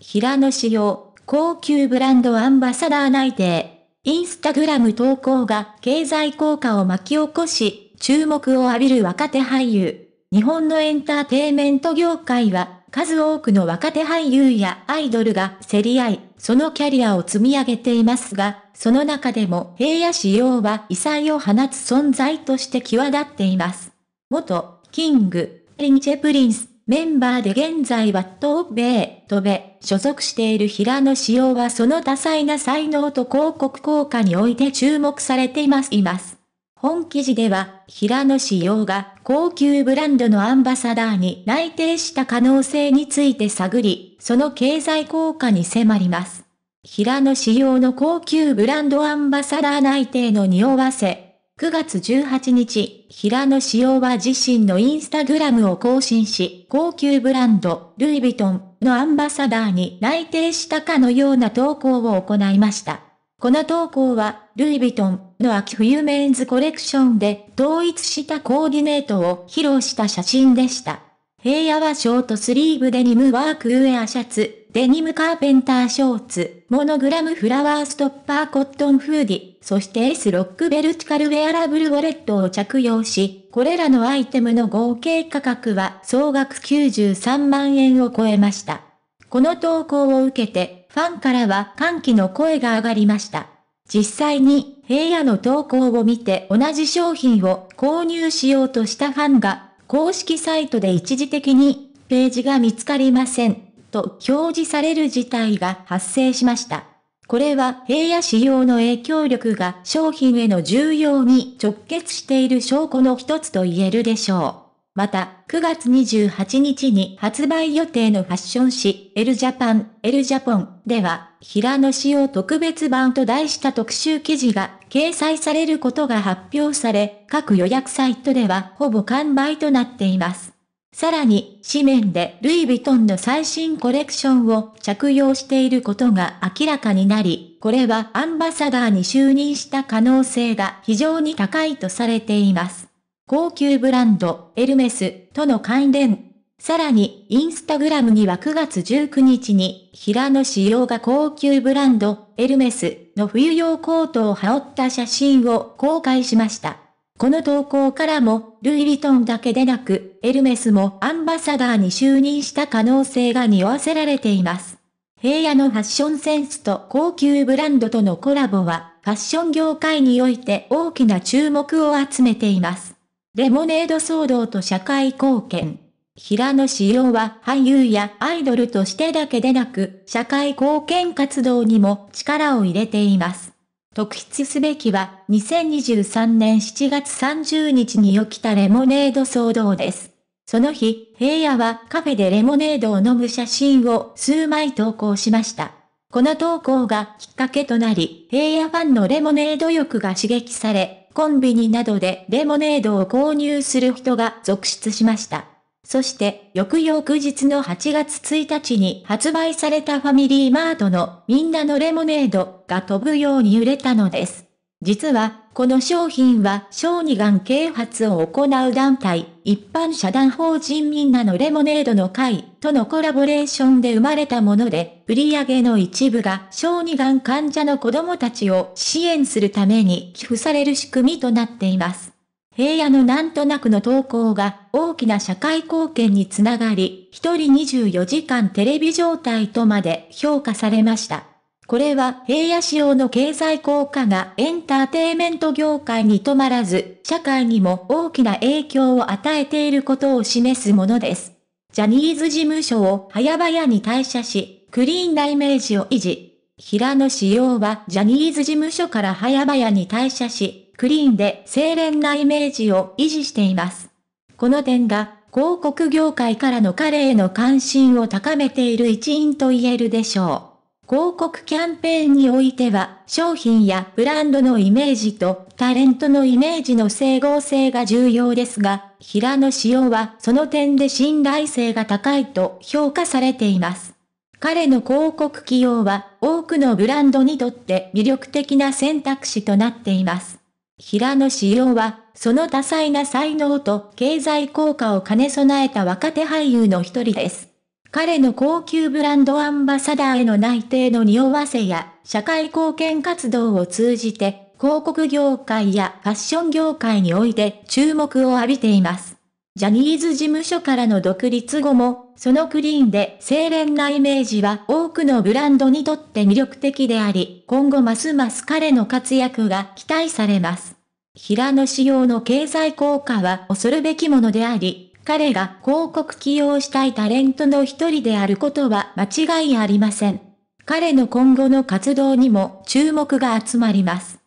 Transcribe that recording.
平野紫耀、高級ブランドアンバサダー内定。インスタグラム投稿が経済効果を巻き起こし、注目を浴びる若手俳優。日本のエンターテイメント業界は、数多くの若手俳優やアイドルが競り合い、そのキャリアを積み上げていますが、その中でも平野仕様は異彩を放つ存在として際立っています。元、キング、リンチェプリンスメンバーで現在は東米、戸米、所属している平野紫耀はその多彩な才能と広告効果において注目されています。います。本記事では、平野紫耀が高級ブランドのアンバサダーに内定した可能性について探り、その経済効果に迫ります。平野紫耀の高級ブランドアンバサダー内定の匂わせ、9月18日、平野紫耀は自身のインスタグラムを更新し、高級ブランド、ルイ・ヴィトンのアンバサダーに内定したかのような投稿を行いました。この投稿は、ルイ・ヴィトンの秋冬メンズコレクションで統一したコーディネートを披露した写真でした。平野はショートスリーブデニムワークウェアシャツ、デニムカーペンターショーツ、モノグラムフラワーストッパーコットンフーディ、そして S ロックベルチカルウェアラブルウォレットを着用し、これらのアイテムの合計価格は総額93万円を超えました。この投稿を受けて、ファンからは歓喜の声が上がりました。実際に、平野の投稿を見て同じ商品を購入しようとしたファンが、公式サイトで一時的にページが見つかりません。と表示される事態が発生しました。これは平野仕様の影響力が商品への重要に直結している証拠の一つと言えるでしょう。また、9月28日に発売予定のファッション誌、エルジャパン、エルジャポンでは、平野仕様特別版と題した特集記事が掲載されることが発表され、各予約サイトではほぼ完売となっています。さらに、紙面でルイ・ヴィトンの最新コレクションを着用していることが明らかになり、これはアンバサダーに就任した可能性が非常に高いとされています。高級ブランド、エルメスとの関連。さらに、インスタグラムには9月19日に、平野仕様が高級ブランド、エルメスの冬用コートを羽織った写真を公開しました。この投稿からも、ルイ・ヴィトンだけでなく、エルメスもアンバサダーに就任した可能性が匂わせられています。平野のファッションセンスと高級ブランドとのコラボは、ファッション業界において大きな注目を集めています。レモネード騒動と社会貢献。平野仕様は俳優やアイドルとしてだけでなく、社会貢献活動にも力を入れています。特筆すべきは、2023年7月30日に起きたレモネード騒動です。その日、平野はカフェでレモネードを飲む写真を数枚投稿しました。この投稿がきっかけとなり、平野ファンのレモネード欲が刺激され、コンビニなどでレモネードを購入する人が続出しました。そして、翌々日の8月1日に発売されたファミリーマートのみんなのレモネードが飛ぶように売れたのです。実は、この商品は小児がん啓発を行う団体、一般社団法人みんなのレモネードの会とのコラボレーションで生まれたもので、売上の一部が小児がん患者の子供たちを支援するために寄付される仕組みとなっています。平野のなんとなくの投稿が大きな社会貢献につながり、一人24時間テレビ状態とまで評価されました。これは平野仕様の経済効果がエンターテイメント業界に止まらず、社会にも大きな影響を与えていることを示すものです。ジャニーズ事務所を早々に退社し、クリーンなイメージを維持。平野仕様はジャニーズ事務所から早々に退社し、クリーンで清廉なイメージを維持しています。この点が、広告業界からの彼への関心を高めている一因と言えるでしょう。広告キャンペーンにおいては、商品やブランドのイメージとタレントのイメージの整合性が重要ですが、平野紫耀はその点で信頼性が高いと評価されています。彼の広告起用は多くのブランドにとって魅力的な選択肢となっています。平野紫耀は、その多彩な才能と経済効果を兼ね備えた若手俳優の一人です。彼の高級ブランドアンバサダーへの内定の匂わせや、社会貢献活動を通じて、広告業界やファッション業界において注目を浴びています。ジャニーズ事務所からの独立後も、そのクリーンで清廉なイメージは多くのブランドにとって魅力的であり、今後ますます彼の活躍が期待されます。平野仕様の経済効果は恐るべきものであり、彼が広告起用したいタレントの一人であることは間違いありません。彼の今後の活動にも注目が集まります。